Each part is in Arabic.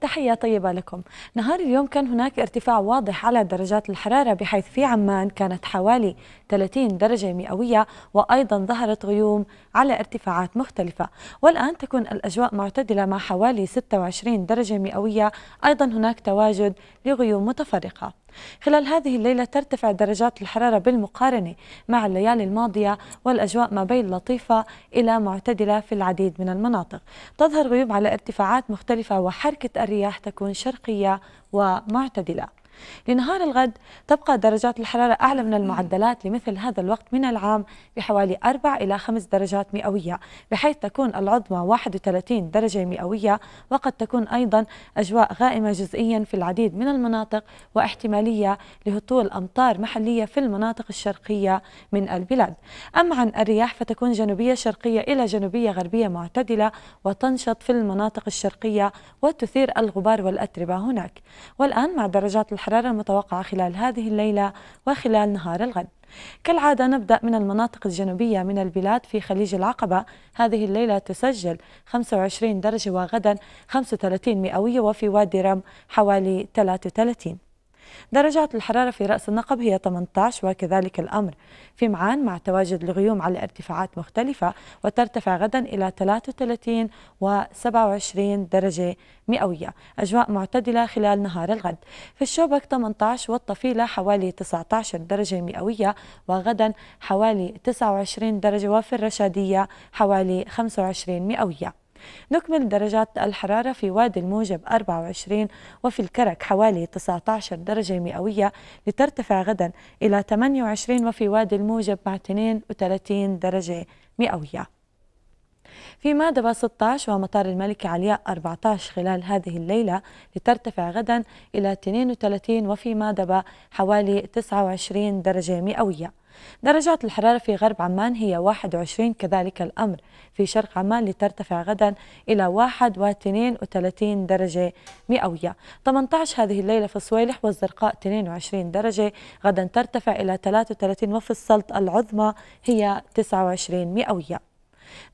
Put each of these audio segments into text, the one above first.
تحية طيبة لكم نهار اليوم كان هناك ارتفاع واضح على درجات الحرارة بحيث في عمان كانت حوالي 30 درجة مئوية وأيضا ظهرت غيوم على ارتفاعات مختلفة والآن تكون الأجواء معتدلة مع حوالي 26 درجة مئوية أيضا هناك تواجد لغيوم متفرقة خلال هذه الليلة ترتفع درجات الحرارة بالمقارنة مع الليالي الماضية والأجواء ما بين لطيفة إلى معتدلة في العديد من المناطق تظهر غيوم على ارتفاعات مختلفة وحركة الرياح تكون شرقية ومعتدلة لنهار الغد تبقى درجات الحرارة أعلى من المعدلات لمثل هذا الوقت من العام بحوالي 4 إلى 5 درجات مئوية بحيث تكون العظمى 31 درجة مئوية وقد تكون أيضا أجواء غائمة جزئيا في العديد من المناطق واحتمالية لهطول أمطار محلية في المناطق الشرقية من البلاد أما عن الرياح فتكون جنوبية شرقية إلى جنوبية غربية معتدلة وتنشط في المناطق الشرقية وتثير الغبار والأتربة هناك والآن مع درجات الحرارة الحرارة المتوقعة خلال هذه الليلة وخلال نهار الغد كالعادة نبدأ من المناطق الجنوبية من البلاد في خليج العقبة هذه الليلة تسجل 25 درجة وغدا 35 مئوية وفي وادي رم حوالي 33 درجات الحرارة في رأس النقب هي 18 وكذلك الأمر في معان مع تواجد الغيوم على ارتفاعات مختلفة وترتفع غدا إلى 33 و27 درجة مئوية أجواء معتدلة خلال نهار الغد في الشوبك 18 والطفيلة حوالي 19 درجة مئوية وغدا حوالي 29 درجة وفي الرشادية حوالي 25 مئوية نكمل درجات الحرارة في وادي الموجب 24 وفي الكرك حوالي 19 درجة مئوية لترتفع غدا إلى 28 وفي وادي الموجب مع 32 درجة مئوية في مادبة 16 ومطار الملكة علياء 14 خلال هذه الليلة لترتفع غدا إلى 32 وفي مادبة حوالي 29 درجة مئوية درجات الحرارة في غرب عمان هي 21 كذلك الأمر في شرق عمان لترتفع غدا إلى 1 و 32 درجة مئوية 18 هذه الليلة في الصويلح والزرقاء 22 درجة غدا ترتفع إلى 33 وفي السلط العظمى هي 29 مئوية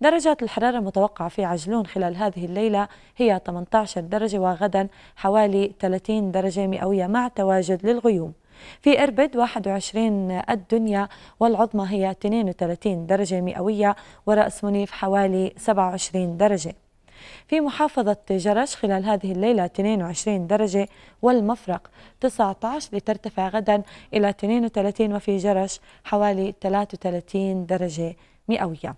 درجات الحرارة المتوقعة في عجلون خلال هذه الليلة هي 18 درجة وغدا حوالي 30 درجة مئوية مع تواجد للغيوم في إربد 21 الدنيا والعظمى هي 32 درجة مئوية ورأس منيف حوالي 27 درجة في محافظة جرش خلال هذه الليلة 22 درجة والمفرق 19 لترتفع غدا إلى 32 وفي جرش حوالي 33 درجة مئوية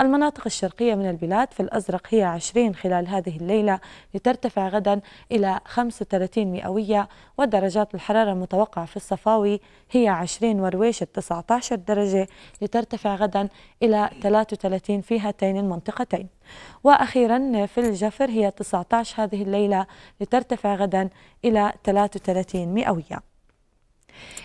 المناطق الشرقية من البلاد في الأزرق هي 20 خلال هذه الليلة لترتفع غدا إلى 35 مئوية ودرجات الحرارة المتوقعة في الصفاوي هي 20 ورويشة 19 درجة لترتفع غدا إلى 33 في هاتين المنطقتين وأخيرا في الجفر هي 19 هذه الليلة لترتفع غدا إلى 33 مئوية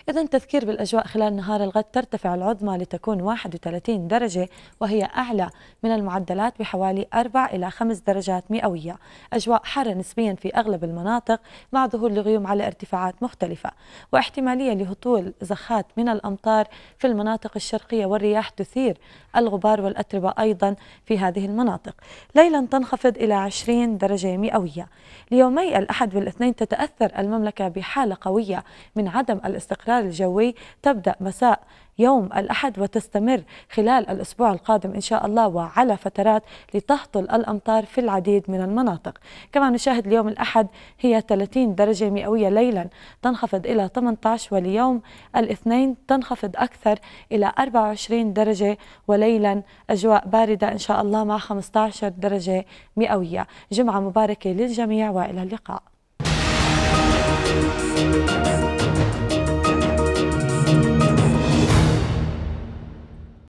إذا تذكير بالأجواء خلال نهار الغد ترتفع العظمى لتكون 31 درجة وهي أعلى من المعدلات بحوالي 4 إلى 5 درجات مئوية أجواء حارة نسبيا في أغلب المناطق مع ظهور الغيوم على ارتفاعات مختلفة واحتمالية لهطول زخات من الأمطار في المناطق الشرقية والرياح تثير الغبار والأتربة أيضا في هذه المناطق ليلا تنخفض إلى 20 درجة مئوية ليومي الأحد والاثنين تتأثر المملكة بحالة قوية من عدم الاستقرار الاستقرار الجوي تبدأ مساء يوم الأحد وتستمر خلال الأسبوع القادم إن شاء الله وعلى فترات لتهطل الأمطار في العديد من المناطق كما نشاهد اليوم الأحد هي 30 درجة مئوية ليلا تنخفض إلى 18 واليوم الاثنين تنخفض أكثر إلى 24 درجة وليلا أجواء باردة إن شاء الله مع 15 درجة مئوية جمعة مباركة للجميع وإلى اللقاء